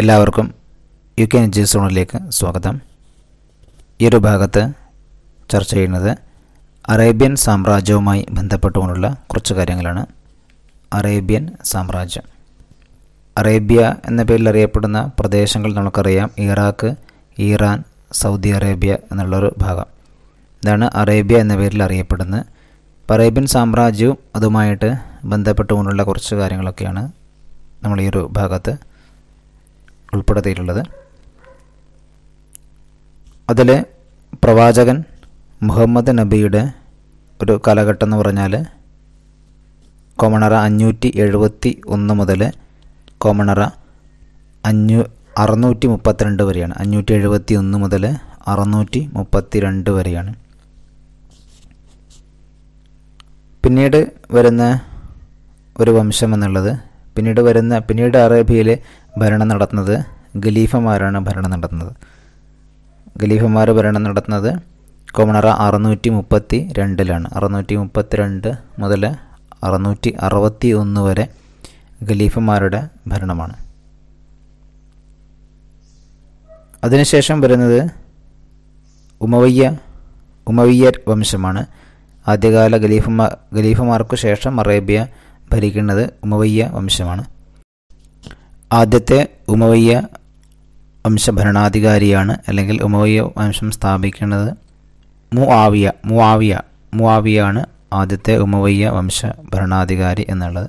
എല്ലാവർക്കും U K NGO സോണിലേക്ക് സ്വാഗതം ഈ ഒരു ഭാഗത്ത് ചർച്ച ചെയ്യുന്നത് അറേബ്യൻ സാമ്രാജ്യവുമായി ബന്ധപ്പെട്ടുകൊണ്ടുള്ള കുറച്ച് കാര്യങ്ങളാണ് അറേബ്യൻ സാമ്രാജ്യം അറേബ്യ എന്ന പേരിൽ അറിയപ്പെടുന്ന പ്രദേശങ്ങൾ നമുക്കറിയാം ഇറാഖ് ഇറാൻ സൗദി അറേബ്യ എന്നുള്ളൊരു ഭാഗം ഇതാണ് അറേബ്യ എന്ന പേരിൽ അറിയപ്പെടുന്നത് അറേബ്യൻ സാമ്രാജ്യവും അതുമായിട്ട് ബന്ധപ്പെട്ടുകൊണ്ടുള്ള കുറച്ച് കാര്യങ്ങളൊക്കെയാണ് നമ്മൾ ഈ ഒരു ഭാഗത്ത് ഉൾപ്പെടുത്തിയിട്ടുള്ളത് അതിൽ പ്രവാചകൻ മുഹമ്മദ് നബിയുടെ ഒരു കാലഘട്ടം എന്ന് പറഞ്ഞാൽ കോമണറ അഞ്ഞൂറ്റി എഴുപത്തി ഒന്ന് മുതൽ കോമണറ അഞ്ഞൂ അറുന്നൂറ്റി മുപ്പത്തിരണ്ട് വരെയാണ് അഞ്ഞൂറ്റി എഴുപത്തി ഒന്ന് മുതൽ അറുന്നൂറ്റി മുപ്പത്തി രണ്ട് വരെയാണ് പിന്നീട് വരുന്ന ഒരു വംശം എന്നുള്ളത് പിന്നീട് വരുന്ന പിന്നീട് അറേബ്യയിൽ ഭരണം നടത്തുന്നത് ഖലീഫമാരാണ് ഭരണം നടത്തുന്നത് ഖലീഫമാർ ഭരണം നടത്തുന്നത് കോമണറ അറുന്നൂറ്റി മുപ്പത്തി രണ്ടിലാണ് അറുന്നൂറ്റി മുപ്പത്തി രണ്ട് മുതൽ അറുന്നൂറ്റി അറുപത്തി ഒന്ന് വരെ ഖലീഫമാരുടെ ഭരണമാണ് അതിനുശേഷം വരുന്നത് ഉമവയ്യ ഉമവയ്യർ വംശമാണ് ആദ്യകാല ഖലീഫമാ ഖലീഫമാർക്കു ശേഷം അറേബ്യ ഭരിക്കുന്നത് ഉമവയ്യ വംശമാണ് ആദ്യത്തെ ഉമവയ്യ വംശഭരണാധികാരിയാണ് അല്ലെങ്കിൽ ഉമവയ്യ വംശം സ്ഥാപിക്കുന്നത് മുആവിയ മുആവിയ മുആവിയാണ് ആദ്യത്തെ ഉമവയ്യ വംശ ഭരണാധികാരി എന്നുള്ളത്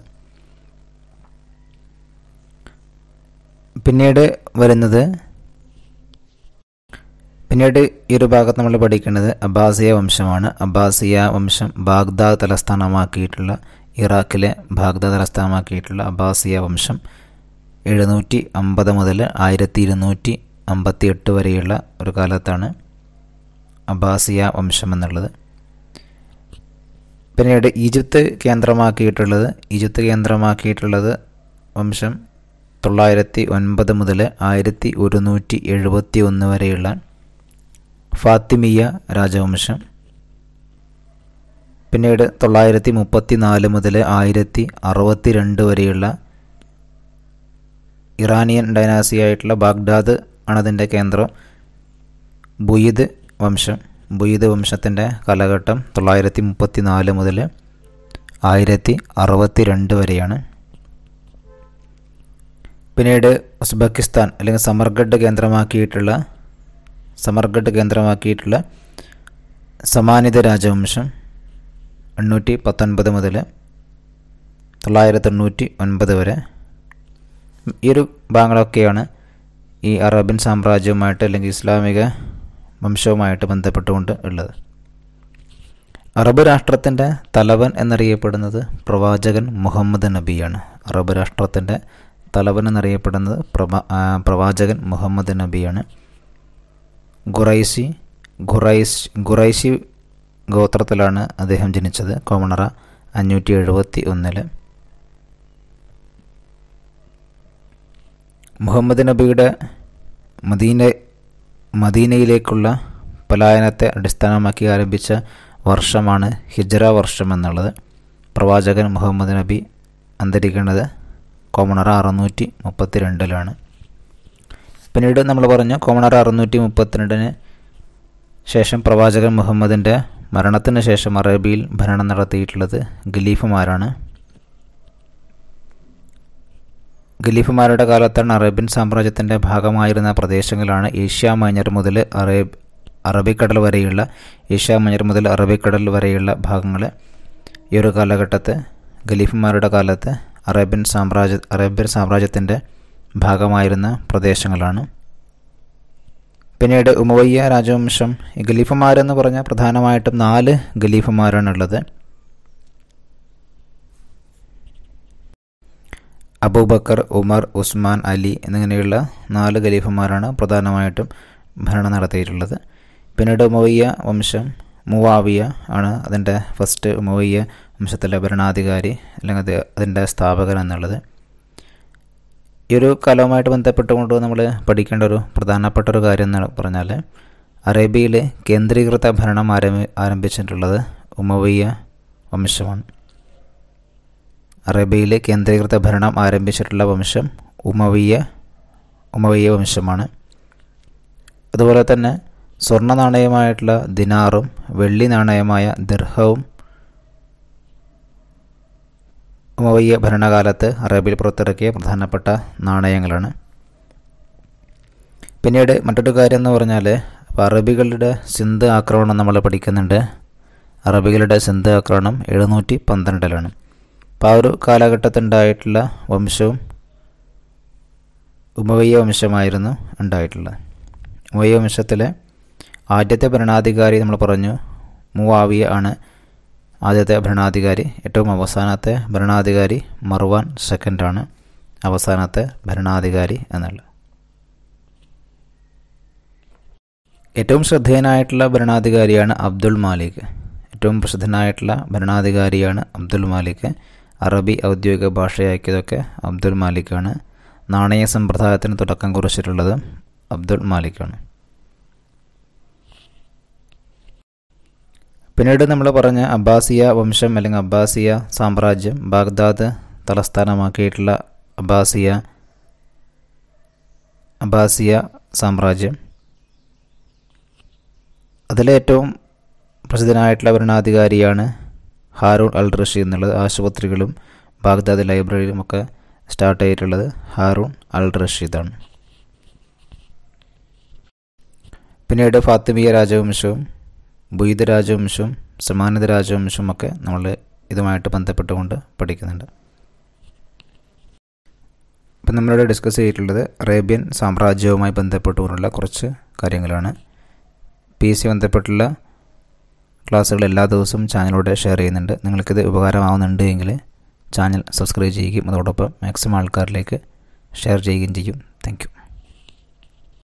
പിന്നീട് വരുന്നത് പിന്നീട് ഈ ഒരു ഭാഗത്ത് നമ്മൾ പഠിക്കുന്നത് അബ്ബാസിയ വംശമാണ് അബ്ബാസിയ വംശം ബാഗ്ദാദ് തലസ്ഥാനമാക്കിയിട്ടുള്ള ഇറാഖിലെ ബാഗ്ദാദ് തലസ്ഥാനമാക്കിയിട്ടുള്ള അബ്ബാസിയ വംശം എഴുന്നൂറ്റി അമ്പത് മുതൽ ആയിരത്തി ഇരുന്നൂറ്റി അമ്പത്തി എട്ട് വരെയുള്ള ഒരു കാലത്താണ് അബ്ബാസിയ വംശം എന്നുള്ളത് പിന്നീട് ഈജിപ്ത് കേന്ദ്രമാക്കിയിട്ടുള്ളത് ഈജിപ്ത് കേന്ദ്രമാക്കിയിട്ടുള്ളത് വംശം തൊള്ളായിരത്തി ഒൻപത് മുതൽ ആയിരത്തി ഒരുന്നൂറ്റി എഴുപത്തി ഒന്ന് വരെയുള്ള ഫാത്തിമിയ രാജവംശം പിന്നീട് തൊള്ളായിരത്തി മുപ്പത്തി നാല് മുതൽ ആയിരത്തി അറുപത്തി രണ്ട് വരെയുള്ള ഇറാനിയൻ ഡൈനാസിയായിട്ടുള്ള ബാഗ്ദാദ് ആണതിൻ്റെ കേന്ദ്രം ബുയിദ് വംശം ബുയിദ് വംശത്തിൻ്റെ കാലഘട്ടം തൊള്ളായിരത്തി മുപ്പത്തി നാല് മുതൽ ആയിരത്തി അറുപത്തി രണ്ട് വരെയാണ് പിന്നീട് ഉസ്ബെക്കിസ്ഥാൻ അല്ലെങ്കിൽ സമർഗഡ് കേന്ദ്രമാക്കിയിട്ടുള്ള സമർഗഡ് കേന്ദ്രമാക്കിയിട്ടുള്ള സമാനിത രാജവംശം എണ്ണൂറ്റി പത്തൊൻപത് മുതൽ തൊള്ളായിരത്തി ഒൻപത് വരെ ഈ ഒരു ഭാഗങ്ങളൊക്കെയാണ് ഈ അറബിൻ സാമ്രാജ്യവുമായിട്ട് അല്ലെങ്കിൽ ഇസ്ലാമിക വംശവുമായിട്ട് ബന്ധപ്പെട്ടുകൊണ്ട് ഉള്ളത് അറബ് രാഷ്ട്രത്തിൻ്റെ തലവൻ എന്നറിയപ്പെടുന്നത് പ്രവാചകൻ മുഹമ്മദ് നബിയാണ് അറബ് രാഷ്ട്രത്തിൻ്റെ തലവൻ എന്നറിയപ്പെടുന്നത് പ്രവാ പ്രവാചകൻ മുഹമ്മദ് നബിയാണ് ഖുറൈസി ഖുറൈസ് ഖുറൈസി ഗോത്രത്തിലാണ് അദ്ദേഹം ജനിച്ചത് കോമണറ അഞ്ഞൂറ്റി എഴുപത്തി ഒന്നിൽ മുഹമ്മദ് നബിയുടെ മദീന മദീനയിലേക്കുള്ള പലായനത്തെ അടിസ്ഥാനമാക്കി ആരംഭിച്ച വർഷമാണ് ഹിജ്റ വർഷം എന്നുള്ളത് പ്രവാചകൻ മുഹമ്മദ് നബി അന്തരിക്കുന്നത് കോമണറ അറുന്നൂറ്റി മുപ്പത്തിരണ്ടിലാണ് പിന്നീട് നമ്മൾ പറഞ്ഞു കോമണറ അറുന്നൂറ്റി മുപ്പത്തിരണ്ടിന് ശേഷം പ്രവാചകൻ മുഹമ്മദിൻ്റെ മരണത്തിന് ശേഷം അറേബ്യയിൽ ഭരണം നടത്തിയിട്ടുള്ളത് ഖലീഫുമാരാണ് ഖലീഫുമാരുടെ കാലത്താണ് അറേബ്യൻ സാമ്രാജ്യത്തിൻ്റെ ഭാഗമായിരുന്ന പ്രദേശങ്ങളാണ് ഏഷ്യ മൈനർ മുതൽ അറേബ് അറബിക്കടൽ വരെയുള്ള ഏഷ്യ മൈനർ മുതൽ അറബിക്കടൽ വരെയുള്ള ഭാഗങ്ങൾ ഈ ഒരു കാലഘട്ടത്ത് ഖലീഫുമാരുടെ കാലത്ത് അറേബ്യൻ സാമ്രാജ്യ അറേബ്യൻ സാമ്രാജ്യത്തിൻ്റെ ഭാഗമായിരുന്ന പ്രദേശങ്ങളാണ് പിന്നീട് ഉമവയ്യ രാജവംശം ഖലീഫമാരെന്ന് പറഞ്ഞാൽ പ്രധാനമായിട്ടും നാല് ഉള്ളത് അബൂബക്കർ ഉമർ ഉസ്മാൻ അലി എന്നിങ്ങനെയുള്ള നാല് ഗലീഫുമാരാണ് പ്രധാനമായിട്ടും ഭരണം നടത്തിയിട്ടുള്ളത് പിന്നീട് ഉമവയ്യ വംശം മുവാവിയ ആണ് അതിൻ്റെ ഫസ്റ്റ് ഉമവയ്യ വംശത്തിലെ ഭരണാധികാരി അല്ലെങ്കിൽ അതിൻ്റെ സ്ഥാപകൻ എന്നുള്ളത് ഈ ഒരു കാലവുമായിട്ട് ബന്ധപ്പെട്ടുകൊണ്ട് നമ്മൾ പഠിക്കേണ്ട ഒരു പ്രധാനപ്പെട്ട ഒരു കാര്യം എന്ന് പറഞ്ഞാൽ അറേബ്യയിൽ കേന്ദ്രീകൃത ഭരണം ആരംഭി ആരംഭിച്ചിട്ടുള്ളത് ഉമവയ്യ വംശമാണ് അറേബ്യയിൽ കേന്ദ്രീകൃത ഭരണം ആരംഭിച്ചിട്ടുള്ള വംശം ഉമവയ്യ ഉമവയ്യ വംശമാണ് അതുപോലെ തന്നെ സ്വർണ്ണ നാണയമായിട്ടുള്ള ദിനാറും വെള്ളി നാണയമായ ദർഹവും ഉമവയ്യ ഭരണകാലത്ത് അറേബ്യയിൽ പുറത്തിറക്കിയ പ്രധാനപ്പെട്ട നാണയങ്ങളാണ് പിന്നീട് മറ്റൊരു കാര്യം എന്ന് പറഞ്ഞാൽ അപ്പോൾ അറബികളുടെ സിന്ധ് ആക്രമണം നമ്മൾ പഠിക്കുന്നുണ്ട് അറബികളുടെ സിന്ധ് ആക്രമണം എഴുന്നൂറ്റി പന്ത്രണ്ടിലാണ് അപ്പോൾ ആ ഒരു കാലഘട്ടത്തിലുണ്ടായിട്ടുള്ള വംശവും ഉമവയ്യ വംശമായിരുന്നു ഉണ്ടായിട്ടുള്ളത് ഉമവയ്യ വംശത്തിലെ ആദ്യത്തെ ഭരണാധികാരി നമ്മൾ പറഞ്ഞു മൂവാവിയ ആണ് ആദ്യത്തെ ഭരണാധികാരി ഏറ്റവും അവസാനത്തെ ഭരണാധികാരി മർവാൻ സെക്കൻഡാണ് അവസാനത്തെ ഭരണാധികാരി എന്നുള്ളത് ഏറ്റവും ശ്രദ്ധേയനായിട്ടുള്ള ഭരണാധികാരിയാണ് അബ്ദുൾ മാലിക് ഏറ്റവും പ്രസിദ്ധനായിട്ടുള്ള ഭരണാധികാരിയാണ് അബ്ദുൽ മാലിക് അറബി ഔദ്യോഗിക ഭാഷയാക്കിയതൊക്കെ അബ്ദുൽ മാലിക്കാണ് നാണയ സമ്പ്രദായത്തിന് തുടക്കം കുറിച്ചിട്ടുള്ളത് അബ്ദുൾ മാലിക്കാണ് പിന്നീട് നമ്മൾ പറഞ്ഞ അബ്ബാസിയ വംശം അല്ലെങ്കിൽ അബ്ബാസിയ സാമ്രാജ്യം ബാഗ്ദാദ് തലസ്ഥാനമാക്കിയിട്ടുള്ള അബ്ബാസിയ അബ്ബാസിയ സാമ്രാജ്യം അതിലെ ഏറ്റവും പ്രസിദ്ധനായിട്ടുള്ള ഭരണാധികാരിയാണ് ഹാരൂൺ അൽ റഷീദ് എന്നുള്ളത് ആശുപത്രികളും ബാഗ്ദാദ് ലൈബ്രറിയുമൊക്കെ സ്റ്റാർട്ട് ചെയ്തിട്ടുള്ളത് ഹാറൂൺ അൽ റഷീദാണ് പിന്നീട് ഫാത്തിമിയ രാജവംശവും ഭുയിത രാജവംശവും സമാനത രാജവംശവും ഒക്കെ നമ്മൾ ഇതുമായിട്ട് ബന്ധപ്പെട്ടുകൊണ്ട് പഠിക്കുന്നുണ്ട് ഇപ്പം നമ്മളിവിടെ ഡിസ്കസ് ചെയ്തിട്ടുള്ളത് അറേബ്യൻ സാമ്രാജ്യവുമായി ബന്ധപ്പെട്ടുകൊണ്ടുള്ള കുറച്ച് കാര്യങ്ങളാണ് പി സി ബന്ധപ്പെട്ടുള്ള ക്ലാസ്സുകൾ എല്ലാ ദിവസവും ചാനലിലൂടെ ഷെയർ ചെയ്യുന്നുണ്ട് നിങ്ങൾക്കിത് ഉപകാരമാവുന്നുണ്ട് എങ്കിൽ ചാനൽ സബ്സ്ക്രൈബ് ചെയ്യുകയും അതോടൊപ്പം മാക്സിമം ആൾക്കാരിലേക്ക് ഷെയർ ചെയ്യുകയും ചെയ്യും താങ്ക്